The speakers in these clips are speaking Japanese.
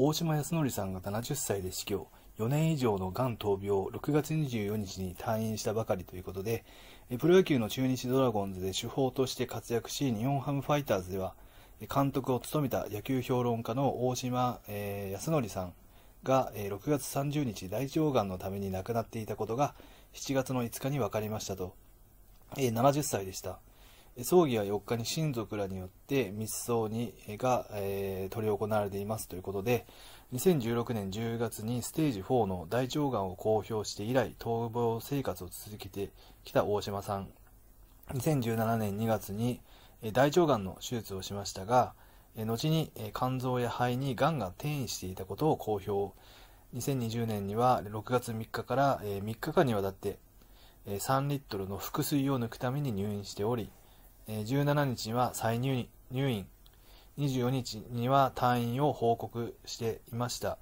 大島康則さんが70歳で死去、4年以上のがん闘病、6月24日に退院したばかりということで、プロ野球の中日ドラゴンズで主砲として活躍し、日本ハムファイターズでは、監督を務めた野球評論家の大島、えー、康則さんが、えー、6月30日大腸がんのために亡くなっていたことが7月の5日に分かりましたと、えー、70歳でした。葬儀は4日に親族らによって密葬にが、えー、執り行われていますということで、2016年10月にステージ4の大腸がんを公表して以来、逃亡生活を続けてきた大島さん。2017年2月に大腸がんの手術をしましたが、後に肝臓や肺にがんが転移していたことを公表。2020年には6月3日から3日間にわたって3リットルの腹水を抜くために入院しており、17日には再入院、24日には退院を報告していました。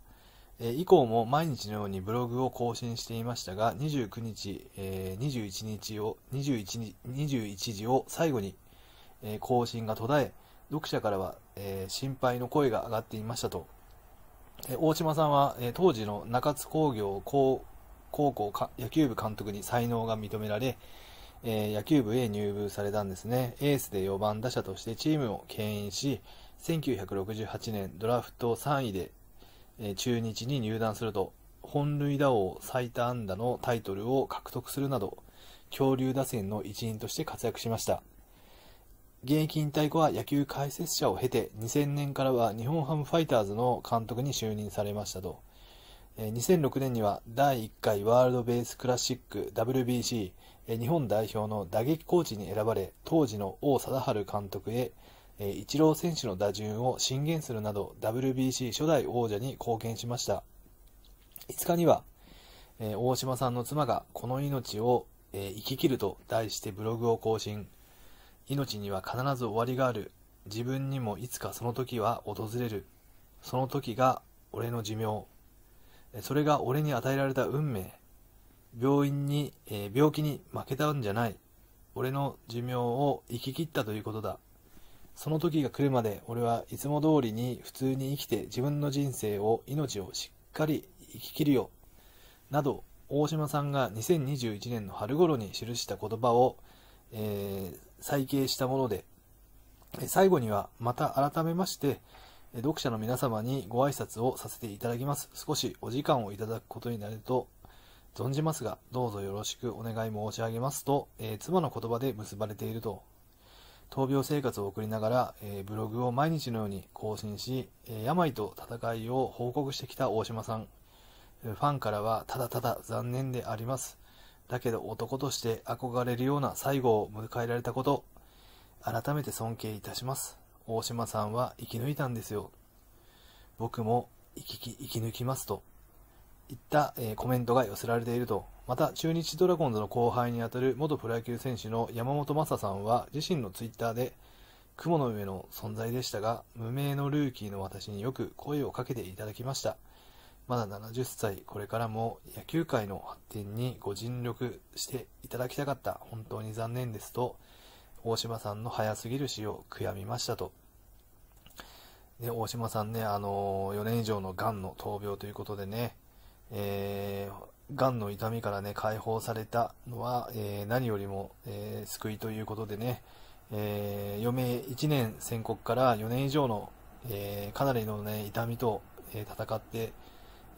以降も毎日のようにブログを更新していましたが、29日、21日を、21日、時を最後に、更新が途絶え、読者からは、心配の声が上がっていましたと。大島さんは、当時の中津工業高校野球部監督に才能が認められ、えー、野球部へ入部されたんですね。エースで4番打者としてチームを牽引し、1968年ドラフト3位で、えー、中日に入団すると、本塁打王最多安打のタイトルを獲得するなど、恐竜打線の一員として活躍しました。現役引退後は野球解説者を経て、2000年からは日本ハムファイターズの監督に就任されましたと。2006年には第1回ワールドベースクラシック WBC 日本代表の打撃コーチに選ばれ当時の王貞治監督へイチロー選手の打順を進言するなど WBC 初代王者に貢献しました5日には大島さんの妻が「この命を生き切る」と題してブログを更新命には必ず終わりがある自分にもいつかその時は訪れるその時が俺の寿命それが俺に与えられた運命病院に、えー、病気に負けたんじゃない俺の寿命を生き切ったということだその時が来るまで俺はいつも通りに普通に生きて自分の人生を命をしっかり生き切るよなど大島さんが2021年の春頃に記した言葉を、えー、再掲したもので最後にはまた改めまして、読者の皆様にご挨拶をさせていただきます。少しお時間をいただくことになると存じますが、どうぞよろしくお願い申し上げますと、えー、妻の言葉で結ばれていると。闘病生活を送りながら、えー、ブログを毎日のように更新し、え病と戦いを報告してきた大島さん。ファンからはただただ残念であります。だけど男として憧れるような最後を迎えられたこと、改めて尊敬いたします。大島さんは生き抜いたんですよ。僕も生き生き抜きますと。いった、えー、コメントが寄せられていると。また、中日ドラゴンズの後輩にあたる元プロ野球選手の山本昌さんは自身のツイッターで、雲の上の存在でしたが、無名のルーキーの私によく声をかけていただきました。まだ70歳、これからも野球界の発展にご尽力していただきたかった。本当に残念ですと、大島さんの早すぎる死を悔やみましたと。で、大島さんね、あのー、4年以上の癌の闘病ということでね、えー、がんの痛みからね、解放されたのは、えー、何よりも、えー、救いということでね、え余命1年宣告から4年以上の、えかなりのね、痛みと、え戦って、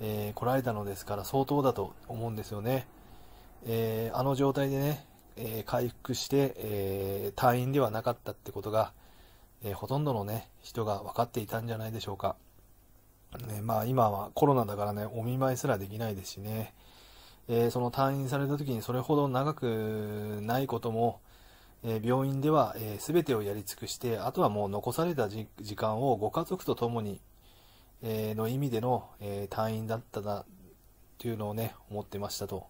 えー、来られたのですから相当だと思うんですよね。えあの状態でね、えー、回復して、えー、退院ではなかったってことが、えー、ほとんどのね、人が分かっていたんじゃないでしょうか。ね、まあ今はコロナだからね、お見舞いすらできないですしね、えその退院された時にそれほど長くないことも、え病院では、え全てをやり尽くして、あとはもう残された時間をご家族と共に、えの意味での、え退院だったな、というのをね、思ってましたと。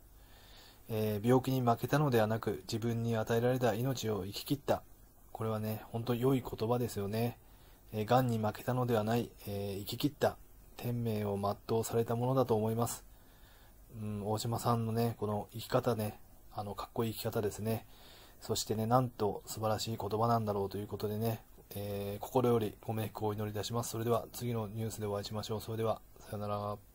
えー、病気に負けたのではなく自分に与えられた命を生き切ったこれはね本当良い言葉ですよねがん、えー、に負けたのではない、えー、生き切った天命を全うされたものだと思います、うん、大島さんのねこの生き方ねあのかっこいい生き方ですねそしてねなんと素晴らしい言葉なんだろうということでね、えー、心よりご冥福をお祈りいたしますそれでは次のニュースでお会いしましょうそれではさようなら